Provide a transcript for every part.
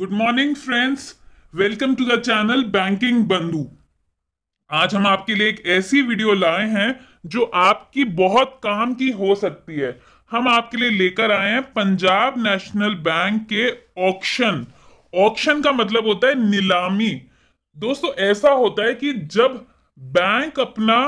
good morning friends welcome to the channel banking Bandhu आज हम आपके लिए एक ऐसी वीडियो लाए हैं जो आपकी बहुत काम की हो सकती है हम आपके लिए लेकर आए हैं पंजाब नेशनल बैंक के ऑक्शन ऑक्शन का मतलब होता है नीलामी दोस्तों ऐसा होता है कि जब बैंक अपना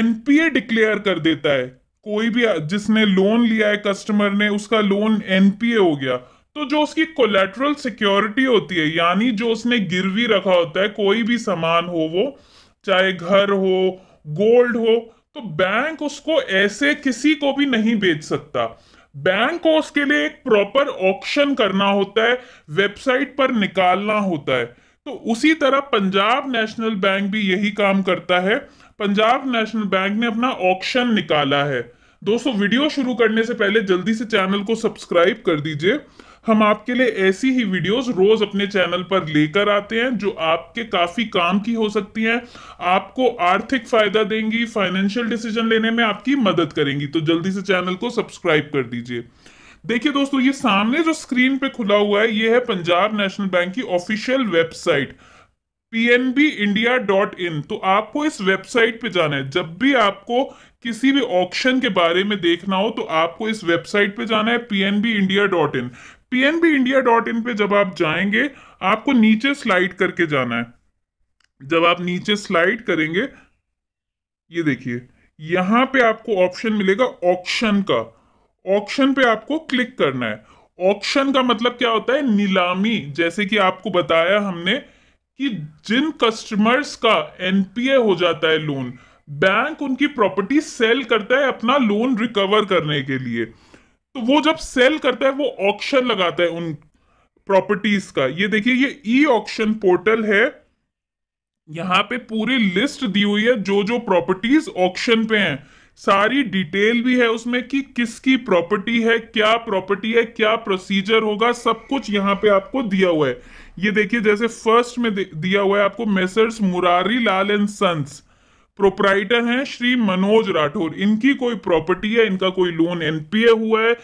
एनपीए डिक्लेयर कर देता है कोई भी जिसने लोन लिया है कस्टमर ने उसका लोन एनपीए हो गया तो जो उसकी कोलेट्रल सिक्योरिटी होती है यानी जो उसने गिरवी रखा होता है कोई भी सामान हो वो चाहे घर हो गोल्ड हो तो बैंक उसको ऐसे किसी को भी नहीं बेच सकता बैंक को उसके लिए एक प्रॉपर ऑक्शन करना होता है वेबसाइट पर निकालना होता है तो उसी तरह पंजाब नेशनल बैंक भी यही काम करता है पंजाब नेशनल बैंक ने अपना ऑक्शन निकाला है दोस्तों वीडियो शुरू करने से पहले जल्दी से चैनल को सब्सक्राइब कर दीजिए हम आपके लिए ऐसी ही वीडियोस रोज अपने चैनल पर लेकर आते हैं जो आपके काफी काम की हो सकती हैं आपको आर्थिक फायदा देंगी फाइनेंशियल डिसीजन लेने में आपकी मदद करेंगी तो जल्दी से चैनल को सब्सक्राइब कर दीजिए देखिए दोस्तों ये सामने जो स्क्रीन पे खुला हुआ है ये है पंजाब नेशनल बैंक की ऑफिशियल वेबसाइट pnbindia.in तो आपको इस वेबसाइट पे जाना है जब भी आपको किसी भी ऑप्शन के बारे में देखना हो तो आपको इस वेबसाइट पे जाना है pnbindia.in PNB India dot in पे जब आप जाएंगे आपको नीचे स्लाइड करके जाना है जब आप नीचे स्लाइड करेंगे ये देखिए यहां पे आपको ऑप्शन मिलेगा ऑप्शन का ऑप्शन पे आपको क्लिक करना है ऑप्शन का मतलब क्या होता है नीलामी जैसे कि आपको बताया हमने कि जिन कस्टमर्स का एनपीए हो जाता है लोन बैंक उनकी प्रॉपर्टी सेल करता है अपना लोन रिकवर करने के लिए तो वो जब सेल करता है वो ऑक्शन लगाता है उन प्रॉपर्टीज का ये देखिए ये ई ऑक्शन पोर्टल है यहाँ पे पूरी लिस्ट दी हुई है जो जो प्रॉपर्टीज ऑक्शन पे हैं सारी डिटेल भी है उसमें कि किसकी प्रॉपर्टी है क्या प्रॉपर्टी है क्या प्रोसीजर होगा सब कुछ यहाँ पे आपको दिया हुआ है ये देखिए जैसे फर्स्ट में दिया हुआ है आपको messrs Murari Lal and sons proprietor हैं श्री मनोज राठौर इनकी कोई प्रॉपर्टी है इनका कोई लोन एनपीए हुआ है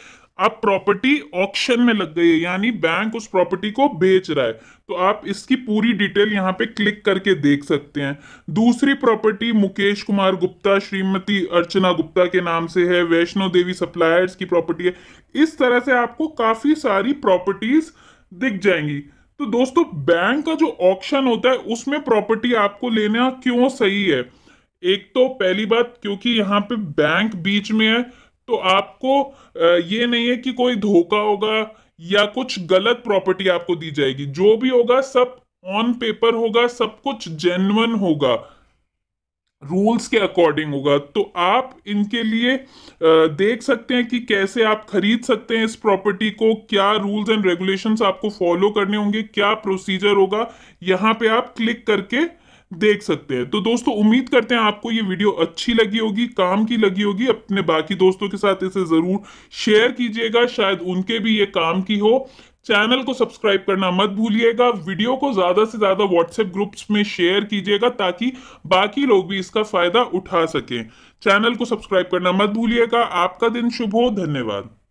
अब प्रॉपर्टी ऑक्शन में लग गई है यानी बैंक उस प्रॉपर्टी को बेच रहा है तो आप इसकी पूरी डिटेल यहाँ पे क्लिक करके देख सकते हैं दूसरी प्रॉपर्टी मुकेश कुमार गुप्ता श्रीमती अर्चना गुप्ता के नाम से है वैष्णो देवी सप्लायर्स की प्रॉपर्टी है इस तरह से आपको काफी सारी प्रॉपर्टीज दिख जाएंगी तो दोस्तों बैंक का जो ऑप्शन होता है उसमें प्रॉपर्टी आपको लेना क्यों सही है एक तो पहली बात क्योंकि यहाँ पे बैंक बीच में है तो आपको ये नहीं है कि कोई धोखा होगा या कुछ गलत प्रॉपर्टी आपको दी जाएगी जो भी होगा सब ऑन पेपर होगा सब कुछ जेन्युन होगा रूल्स के अकॉर्डिंग होगा तो आप इनके लिए देख सकते हैं कि कैसे आप खरीद सकते हैं इस प्रॉपर्टी को क्या रूल्स एंड रेगुलेशंस आपको फॉलो करने होंगे क्या प्रोसीजर होगा यहाँ पे आप क्लिक करके देख सकते हैं तो दोस्तों उम्मीद करते हैं आपको ये वीडियो अच्छी लगी होगी काम की लगी होगी अपने बाकी दोस्तों के साथ इसे ज़रूर शेयर कीजिएगा शायद उनके भी ये काम की हो चैनल को सब्सक्राइब करना मत भूलिएगा वीडियो को ज़्यादा से ज़्यादा व्हाट्सएप ग्रुप्स में शेयर कीजिएगा ताकि बाकी लोग भी इसका फ़ायदा उठा सकें चैनल को सब्सक्राइब करना मत भूलिएगा आपका दिन शुभ हो धन्यवाद